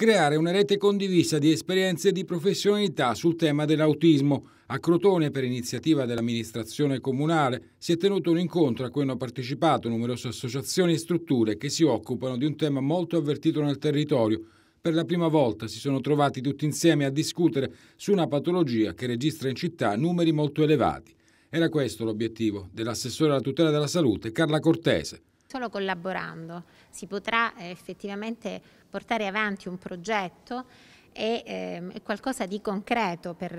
creare una rete condivisa di esperienze e di professionalità sul tema dell'autismo. A Crotone, per iniziativa dell'amministrazione comunale, si è tenuto un incontro a cui hanno partecipato numerose associazioni e strutture che si occupano di un tema molto avvertito nel territorio. Per la prima volta si sono trovati tutti insieme a discutere su una patologia che registra in città numeri molto elevati. Era questo l'obiettivo dell'assessore alla tutela della salute Carla Cortese. Solo collaborando si potrà eh, effettivamente portare avanti un progetto e eh, qualcosa di concreto per,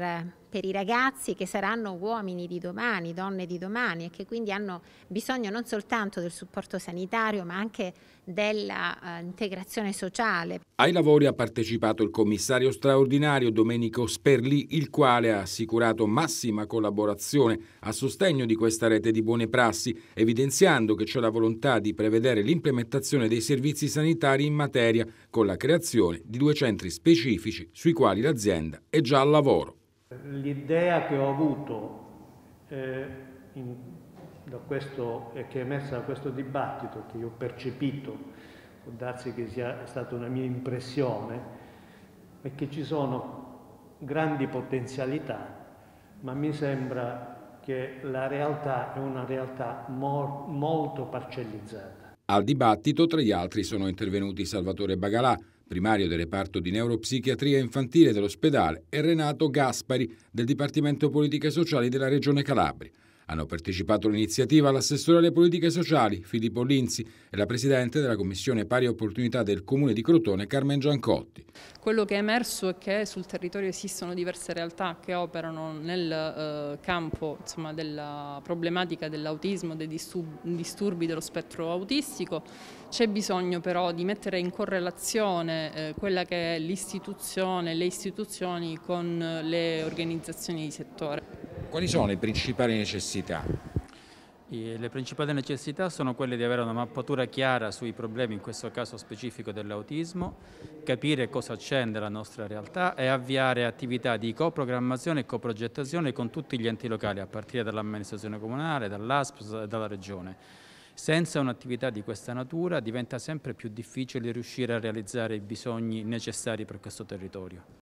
per i ragazzi che saranno uomini di domani, donne di domani e che quindi hanno bisogno non soltanto del supporto sanitario ma anche dell'integrazione eh, uh, sociale. Ai lavori ha partecipato il commissario straordinario Domenico Sperlì, il quale ha assicurato massima collaborazione a sostegno di questa rete di buone prassi, evidenziando che c'è la volontà di prevedere l'implementazione dei servizi sanitari in materia con la creazione di due centri specifici sui quali l'azienda è già al lavoro. L'idea che ho avuto eh, in, questo, eh, che è emersa da questo dibattito, che io ho percepito, può darsi che sia stata una mia impressione, è che ci sono grandi potenzialità, ma mi sembra che la realtà è una realtà mo molto parcellizzata. Al dibattito, tra gli altri, sono intervenuti Salvatore Bagalà, primario del reparto di neuropsichiatria infantile dell'ospedale, e Renato Gaspari del Dipartimento Politiche Sociali della Regione Calabria. Hanno partecipato all'iniziativa l'assessore alle politiche sociali Filippo Linzi e la presidente della Commissione Pari Opportunità del Comune di Crotone Carmen Giancotti. Quello che è emerso è che sul territorio esistono diverse realtà che operano nel eh, campo insomma, della problematica dell'autismo, dei disturbi dello spettro autistico. C'è bisogno però di mettere in correlazione eh, quella che è l'istituzione, le istituzioni con eh, le organizzazioni di settore. Quali sono le principali necessità? Le principali necessità sono quelle di avere una mappatura chiara sui problemi, in questo caso specifico dell'autismo, capire cosa c'è nella nostra realtà e avviare attività di coprogrammazione e coprogettazione con tutti gli enti locali, a partire dall'amministrazione comunale, dall'ASP e dalla regione. Senza un'attività di questa natura diventa sempre più difficile riuscire a realizzare i bisogni necessari per questo territorio.